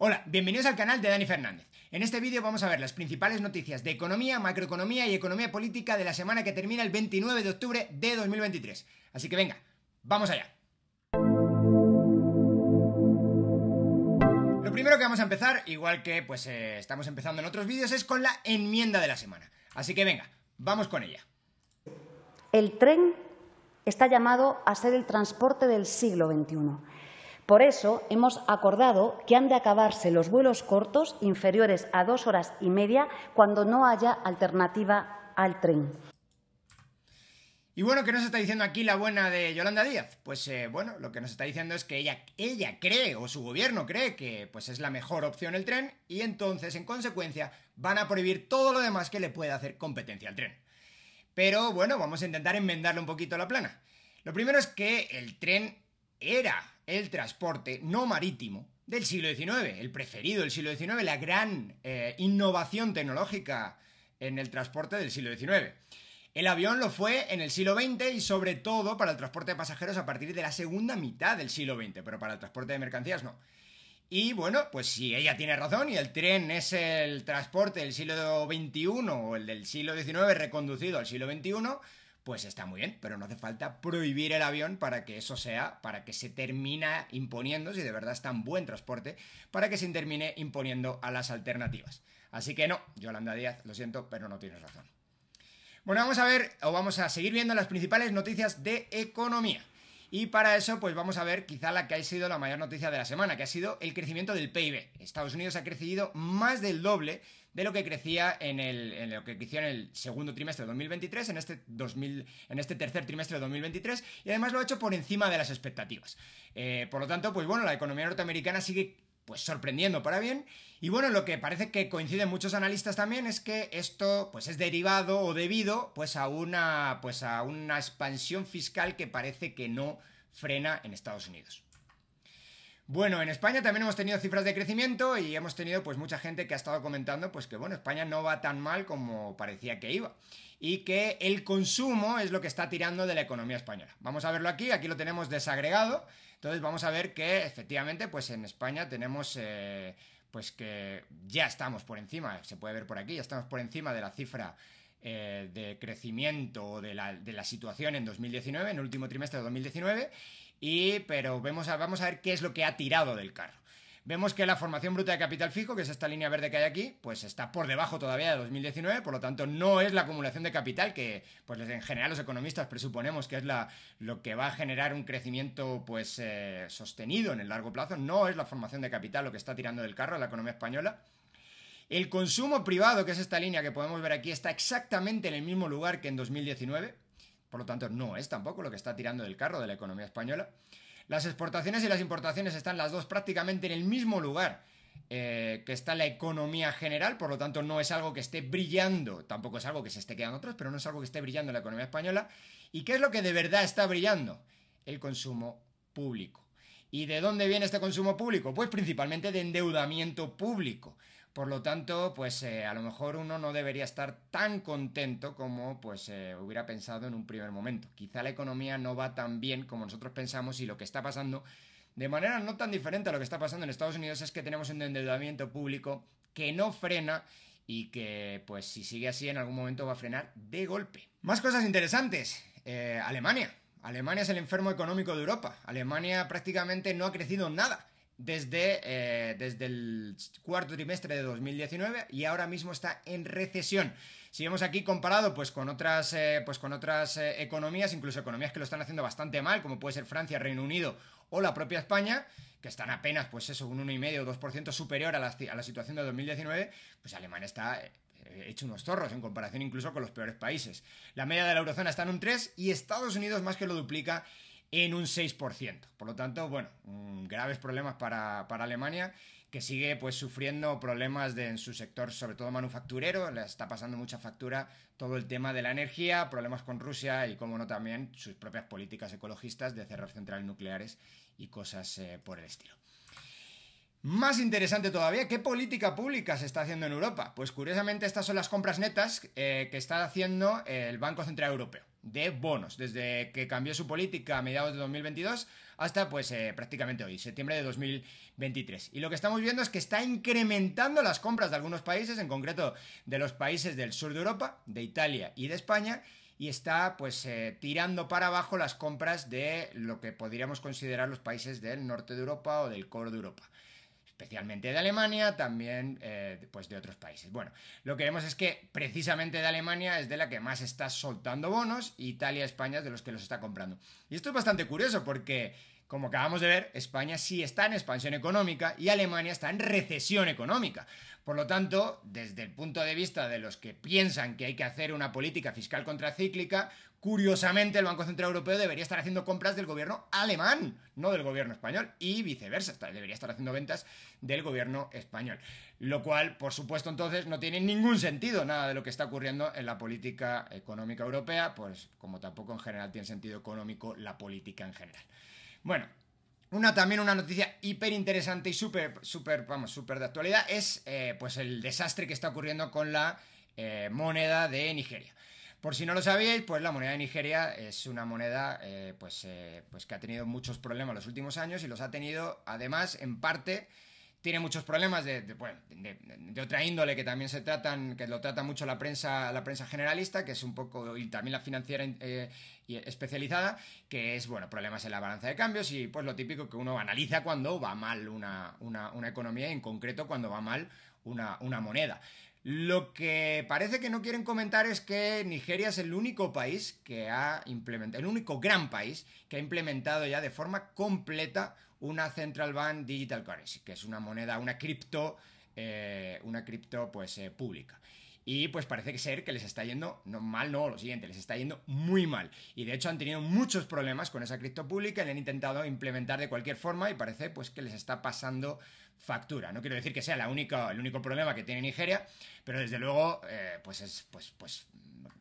Hola, bienvenidos al canal de Dani Fernández. En este vídeo vamos a ver las principales noticias de economía, macroeconomía y economía política de la semana que termina el 29 de octubre de 2023. Así que venga, vamos allá. Lo primero que vamos a empezar, igual que pues eh, estamos empezando en otros vídeos, es con la enmienda de la semana. Así que venga, vamos con ella. El tren está llamado a ser el transporte del siglo XXI. Por eso hemos acordado que han de acabarse los vuelos cortos inferiores a dos horas y media cuando no haya alternativa al tren. Y bueno, ¿qué nos está diciendo aquí la buena de Yolanda Díaz? Pues eh, bueno, lo que nos está diciendo es que ella, ella cree, o su gobierno cree, que pues es la mejor opción el tren, y entonces, en consecuencia, van a prohibir todo lo demás que le pueda hacer competencia al tren. Pero bueno, vamos a intentar enmendarle un poquito la plana. Lo primero es que el tren era el transporte no marítimo del siglo XIX, el preferido del siglo XIX, la gran eh, innovación tecnológica en el transporte del siglo XIX. El avión lo fue en el siglo XX y sobre todo para el transporte de pasajeros a partir de la segunda mitad del siglo XX, pero para el transporte de mercancías no. Y bueno, pues si ella tiene razón y el tren es el transporte del siglo XXI o el del siglo XIX reconducido al siglo XXI, pues está muy bien, pero no hace falta prohibir el avión para que eso sea, para que se termine imponiendo, si de verdad es tan buen transporte, para que se termine imponiendo a las alternativas. Así que no, Yolanda Díaz, lo siento, pero no tienes razón. Bueno, vamos a ver o vamos a seguir viendo las principales noticias de economía. Y para eso, pues vamos a ver quizá la que ha sido la mayor noticia de la semana, que ha sido el crecimiento del PIB. Estados Unidos ha crecido más del doble de lo que crecía en, el, lo que en el segundo trimestre de 2023, en este, 2000, en este tercer trimestre de 2023, y además lo ha hecho por encima de las expectativas. Eh, por lo tanto, pues bueno, la economía norteamericana sigue pues sorprendiendo para bien. Y bueno, lo que parece que coinciden muchos analistas también es que esto pues es derivado o debido pues a una pues a una expansión fiscal que parece que no frena en Estados Unidos. Bueno, en España también hemos tenido cifras de crecimiento y hemos tenido pues mucha gente que ha estado comentando pues que bueno, España no va tan mal como parecía que iba y que el consumo es lo que está tirando de la economía española. Vamos a verlo aquí, aquí lo tenemos desagregado, entonces vamos a ver que efectivamente pues en España tenemos eh, pues que ya estamos por encima, se puede ver por aquí, ya estamos por encima de la cifra eh, de crecimiento de la, de la situación en 2019, en el último trimestre de 2019, y, pero vamos a ver qué es lo que ha tirado del carro. Vemos que la formación bruta de capital fijo, que es esta línea verde que hay aquí, pues está por debajo todavía de 2019, por lo tanto no es la acumulación de capital que, pues en general los economistas presuponemos que es la, lo que va a generar un crecimiento pues eh, sostenido en el largo plazo, no es la formación de capital lo que está tirando del carro a la economía española. El consumo privado, que es esta línea que podemos ver aquí, está exactamente en el mismo lugar que en 2019. Por lo tanto, no es tampoco lo que está tirando del carro de la economía española. Las exportaciones y las importaciones están las dos prácticamente en el mismo lugar eh, que está la economía general, por lo tanto no es algo que esté brillando, tampoco es algo que se esté quedando atrás, pero no es algo que esté brillando la economía española. ¿Y qué es lo que de verdad está brillando? El consumo público. ¿Y de dónde viene este consumo público? Pues principalmente de endeudamiento público. Por lo tanto, pues eh, a lo mejor uno no debería estar tan contento como pues eh, hubiera pensado en un primer momento. Quizá la economía no va tan bien como nosotros pensamos y lo que está pasando de manera no tan diferente a lo que está pasando en Estados Unidos es que tenemos un endeudamiento público que no frena y que pues si sigue así en algún momento va a frenar de golpe. Más cosas interesantes. Eh, Alemania. Alemania es el enfermo económico de Europa. Alemania prácticamente no ha crecido nada desde, eh, desde el cuarto trimestre de 2019 y ahora mismo está en recesión. Si vemos aquí comparado pues con otras, eh, pues, con otras eh, economías, incluso economías que lo están haciendo bastante mal, como puede ser Francia, Reino Unido o la propia España, que están apenas pues eso, un 1,5 o 2% superior a la, a la situación de 2019, pues Alemania está hecho unos zorros en comparación incluso con los peores países. La media de la eurozona está en un 3 y Estados Unidos más que lo duplica en un 6%. Por lo tanto, bueno, mm, graves problemas para, Alemania que sigue pues sufriendo problemas en su sector, sobre todo manufacturero, le está pasando mucha factura todo el tema de la energía, problemas con Rusia y, como no, también sus propias políticas ecologistas de cerrar centrales nucleares y cosas eh, por el estilo. Más interesante todavía, ¿qué política pública se está haciendo en Europa? Pues curiosamente estas son las compras netas eh, que está haciendo el Banco Central Europeo de bonos, desde que cambió su política a mediados de 2022 hasta pues eh, prácticamente hoy, septiembre de 2023. Y lo que estamos viendo es que está incrementando las compras de algunos países, en concreto de los países del sur de Europa, de Italia y de España, y está pues eh, tirando para abajo las compras de lo que podríamos considerar los países del norte de Europa o del coro de Europa especialmente de Alemania, también eh, pues de otros países. Bueno, lo que vemos es que precisamente de Alemania es de la que más está soltando bonos, Italia, España es de los que los está comprando. Y esto es bastante curioso porque, como acabamos de ver, España sí está en expansión económica y Alemania está en recesión económica. Por lo tanto, desde el punto de vista de los que piensan que hay que hacer una política fiscal contracíclica, Curiosamente, el Banco Central Europeo debería estar haciendo compras del gobierno alemán, no del gobierno español, y viceversa, debería estar haciendo ventas del gobierno español. Lo cual, por supuesto, entonces no tiene ningún sentido nada de lo que está ocurriendo en la política económica europea, pues como tampoco en general tiene sentido económico la política en general. Bueno, una también una noticia hiper interesante y súper, súper, vamos, súper de actualidad es eh, pues el desastre que está ocurriendo con la eh, moneda de Nigeria. Por si no lo sabíais, pues la moneda de Nigeria es una moneda eh, pues, eh, pues que ha tenido muchos problemas los últimos años y los ha tenido además en parte tiene muchos problemas de, otra índole que también se tratan, que lo trata mucho la prensa, la prensa generalista, que es un poco, y también la financiera eh, especializada, que es, bueno, problemas en la balanza de cambios y pues lo típico que uno analiza cuando va mal una, una, economía y en concreto cuando va mal una, una moneda. Lo que parece que no quieren comentar es que Nigeria es el único país que ha implementado, el único gran país que ha implementado ya de forma completa una Central Bank Digital Currency, que es una moneda, una cripto, eh, una cripto pues eh, pública. Y pues parece ser que les está yendo, no, mal no, lo siguiente, les está yendo muy mal. Y de hecho han tenido muchos problemas con esa cripto pública, le han intentado implementar de cualquier forma y parece pues que les está pasando factura. No quiero decir que sea el único problema que tiene Nigeria, pero desde luego eh, pues, pues, pues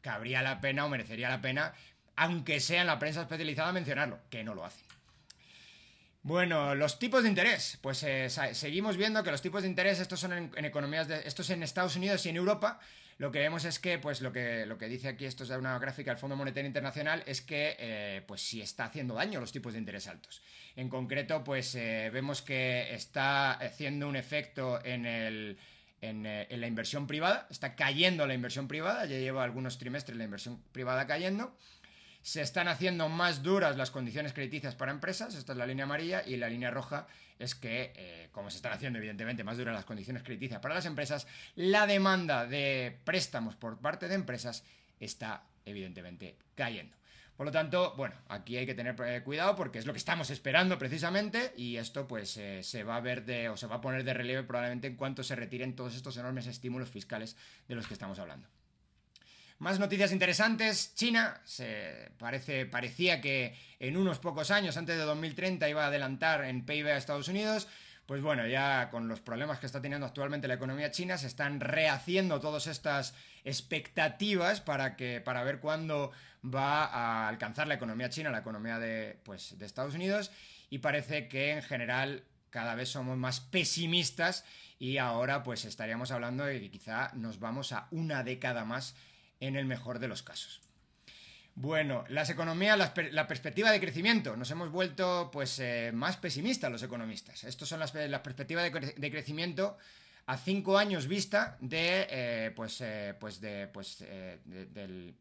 cabría la pena o merecería la pena, aunque sea en la prensa especializada, mencionarlo, que no lo hacen. Bueno, los tipos de interés. Pues eh, seguimos viendo que los tipos de interés, estos son en, economías, de, estos en Estados Unidos y en Europa. Lo que vemos es que, pues lo que, lo que dice aquí, esto es una gráfica del Fondo Monetario Internacional, es que, eh, pues sí está haciendo daño los tipos de interés altos. En concreto, pues eh, vemos que está haciendo un efecto en el, en la inversión privada, está cayendo la inversión privada, ya lleva algunos trimestres la inversión privada cayendo se están haciendo más duras las condiciones crediticias para empresas, esta es la línea amarilla, y la línea roja es que, eh, como se están haciendo evidentemente más duras las condiciones crediticias para las empresas, la demanda de préstamos por parte de empresas está evidentemente cayendo. Por lo tanto, bueno, aquí hay que tener eh, cuidado porque es lo que estamos esperando precisamente y esto pues eh, se va a ver de, o se va a poner de relieve probablemente en cuanto se retiren todos estos enormes estímulos fiscales de los que estamos hablando. Más noticias interesantes. China se parece, parecía que en unos pocos años, antes de 2030, iba a adelantar en PIB a Estados Unidos. Pues bueno, ya con los problemas que está teniendo actualmente la economía china, se están rehaciendo todas estas expectativas para que para ver cuándo va a alcanzar la economía china, la economía de, pues, de Estados Unidos. Y parece que en general cada vez somos más pesimistas y ahora pues estaríamos hablando de que quizá nos vamos a una década más en el mejor de los casos. Bueno, las economías, la, perspectiva de crecimiento. Nos hemos vuelto pues eh, más pesimistas los economistas. Estas son las, eh, perspectivas de, crecimiento a cinco años vista de, eh, pues, pues, pues,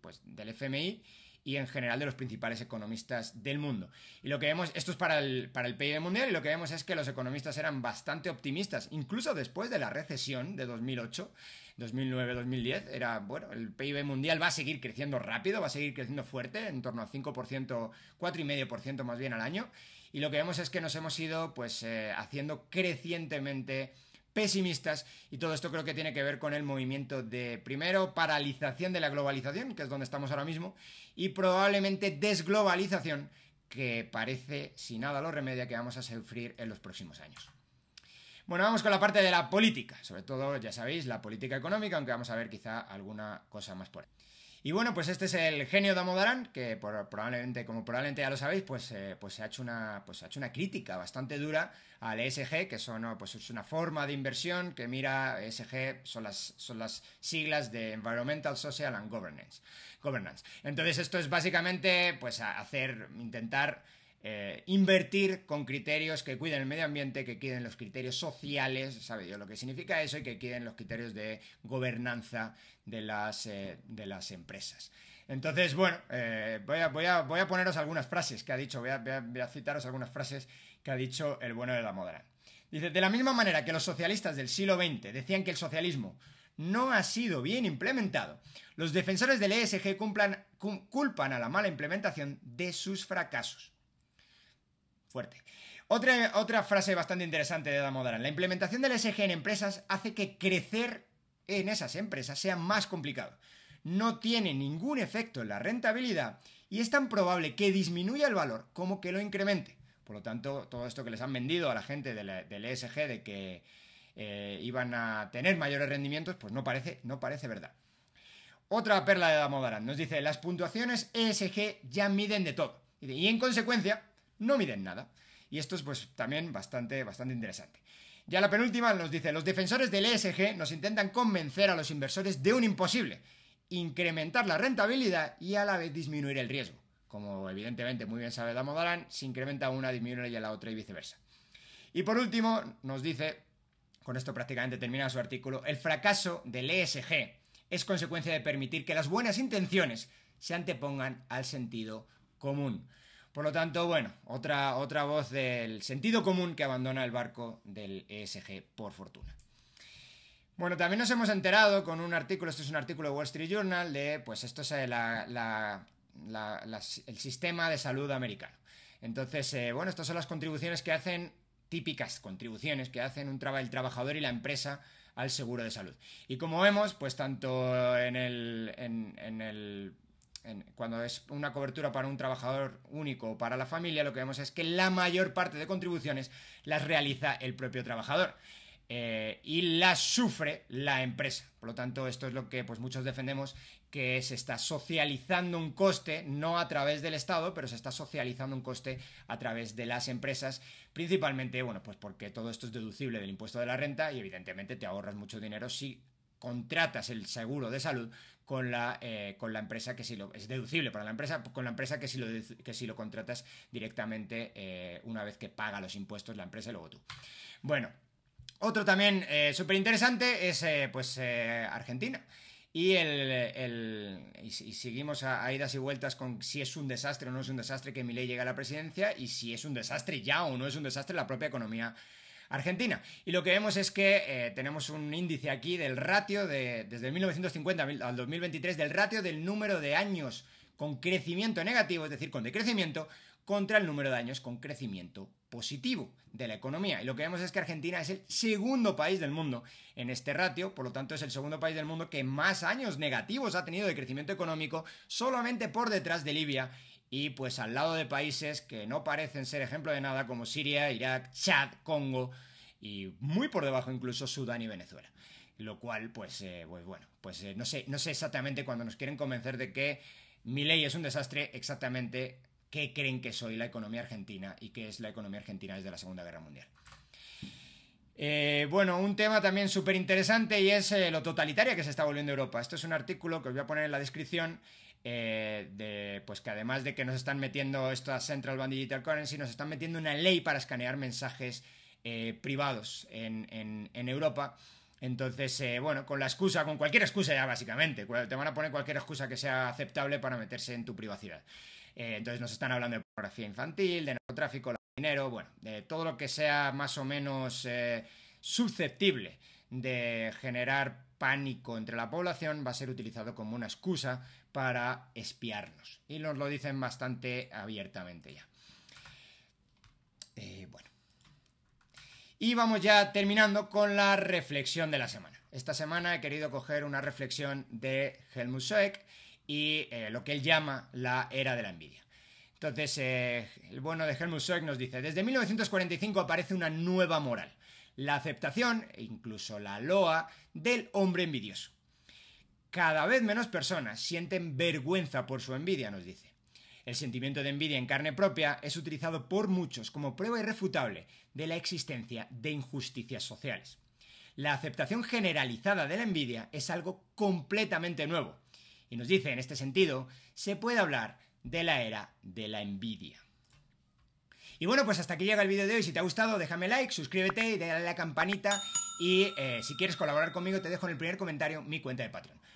pues, del, FMI y en general de los principales economistas del mundo. Y lo que vemos, esto es para el, para el PIB mundial, y lo que vemos es que los economistas eran bastante optimistas, incluso después de la recesión de 2008, 2009-2010, era, bueno, el PIB mundial va a seguir creciendo rápido, va a seguir creciendo fuerte, en torno al 5%, 4,5% más bien al año, y lo que vemos es que nos hemos ido pues eh, haciendo crecientemente pesimistas y todo esto creo que tiene que ver con el movimiento de primero paralización de la globalización, que es donde estamos ahora mismo, y probablemente desglobalización, que parece, si nada lo remedia, que vamos a sufrir en los próximos años. Bueno, vamos con la parte de la política, sobre todo, ya sabéis, la política económica, aunque vamos a ver quizá alguna cosa más por ahí. Y bueno, pues este es el genio de Amodarán, que probablemente, como probablemente ya lo sabéis, pues, eh, pues, se ha hecho una, pues ha hecho una crítica bastante dura al ESG, que son, pues es una forma de inversión que mira, ESG son las, son las siglas de Environmental, Social and Governance. Governance. Entonces esto es básicamente pues hacer, intentar eh, invertir con criterios que cuiden el medio ambiente, que cuiden los criterios sociales, sabe yo lo que significa eso, y que cuiden los criterios de gobernanza de las, eh, empresas. Entonces, bueno, eh, voy, a, poneros algunas frases que ha dicho, voy a, citaros algunas frases que ha dicho el bueno de la moderna. Dice, de la misma manera que los socialistas del siglo XX decían que el socialismo no ha sido bien implementado, los defensores del ESG culpan a la mala implementación de sus fracasos. Fuerte. Otra, otra frase bastante interesante de Damodaran. La implementación del ESG en empresas hace que crecer en esas empresas sea más complicado. No tiene ningún efecto en la rentabilidad y es tan probable que disminuya el valor como que lo incremente. Por lo tanto, todo esto que les han vendido a la gente del, ESG de que eh, iban a tener mayores rendimientos, pues no parece, no parece verdad. Otra perla de Damodaran nos dice, las puntuaciones ESG ya miden de todo. Y en consecuencia, no miden nada. Y esto es pues también bastante, bastante interesante. Ya la penúltima nos dice, los defensores del ESG nos intentan convencer a los inversores de un imposible, incrementar la rentabilidad y a la vez disminuir el riesgo. Como evidentemente muy bien sabe Damodaran, se incrementa una, disminuye la otra y viceversa. Y por último, nos dice, con esto prácticamente termina su artículo, el fracaso del ESG es consecuencia de permitir que las buenas intenciones se antepongan al sentido común. Por lo tanto, bueno, otra, otra voz del sentido común que abandona el barco del ESG por fortuna. Bueno, también nos hemos enterado con un artículo, esto es un artículo de Wall Street Journal, de pues esto es eh, la, el sistema de salud americano. Entonces, eh, bueno, estas son las contribuciones que hacen, típicas contribuciones que hacen un el trabajador y la empresa al seguro de salud. Y como vemos, pues tanto en el, en el cuando es una cobertura para un trabajador único o para la familia, lo que vemos es que la mayor parte de contribuciones las realiza el propio trabajador. Eh, y las sufre la empresa. Por lo tanto, esto es lo que pues, muchos defendemos, que se está socializando un coste, no a través del Estado, pero se está socializando un coste a través de las empresas, principalmente, bueno, pues porque todo esto es deducible del impuesto de la renta y evidentemente te ahorras mucho dinero si contratas el seguro de salud con la, eh, con la empresa que si lo... Es deducible para la empresa, con la empresa que si lo, si lo contratas directamente eh, una vez que paga los impuestos la empresa y luego tú. Bueno, otro también eh, súper interesante es pues Argentina. Y, el, y, seguimos a, idas y vueltas con si es un desastre o no es un desastre que Milei llegue a la presidencia y si es un desastre ya o no es un desastre la propia economía Argentina. Y lo que vemos es que eh, tenemos un índice aquí del ratio de, desde 1950 al 2023, del ratio del número de años con crecimiento negativo, es decir, con decrecimiento, contra el número de años con crecimiento positivo de la economía. Y lo que vemos es que Argentina es el segundo país del mundo en este ratio, por lo tanto es el segundo país del mundo que más años negativos ha tenido de crecimiento económico, solamente por detrás de Libia y pues al lado de países que no parecen ser ejemplo de nada como Siria, Irak, Chad, Congo y muy por debajo incluso Sudán y Venezuela. Lo cual, pues, eh, pues bueno, pues eh, no, sé, no sé exactamente cuando nos quieren convencer de que mi ley es un desastre, exactamente qué creen que soy la economía argentina y qué es la economía argentina desde la Segunda Guerra Mundial. Eh, bueno, un tema también súper interesante y es lo totalitaria que se está volviendo Europa. Esto es un artículo que os voy a poner en la descripción eh, de, pues que además de que nos están metiendo a Central Band Digital Currency, nos están metiendo una ley para escanear mensajes eh, privados en, Europa. Entonces, eh, bueno, con la excusa, con cualquier excusa ya básicamente, te van a poner cualquier excusa que sea aceptable para meterse en tu privacidad. entonces nos están hablando de pornografía infantil, de narcotráfico, de dinero, bueno, de todo lo que sea más o menos susceptible de generar pánico entre la población va a ser utilizado como una excusa para espiarnos. Y nos lo dicen bastante abiertamente ya. Eh, bueno. Y vamos ya terminando con la reflexión de la semana. Esta semana he querido coger una reflexión de Helmut Soek y eh, lo que él llama la era de la envidia. Entonces, eh, el bueno de Helmut Soek nos dice, desde 1945 aparece una nueva moral, la aceptación incluso la loa del hombre envidioso. Cada vez menos personas sienten vergüenza por su envidia, nos dice. El sentimiento de envidia en carne propia es utilizado por muchos como prueba irrefutable de la existencia de injusticias sociales. La aceptación generalizada de la envidia es algo completamente nuevo. Y nos dice, en este sentido, se puede hablar de la era de la envidia. Y bueno, pues hasta aquí llega el vídeo de hoy. Si te ha gustado, déjame like, suscríbete y dale a la campanita. Y eh, si quieres colaborar conmigo, te dejo en el primer comentario mi cuenta de Patreon.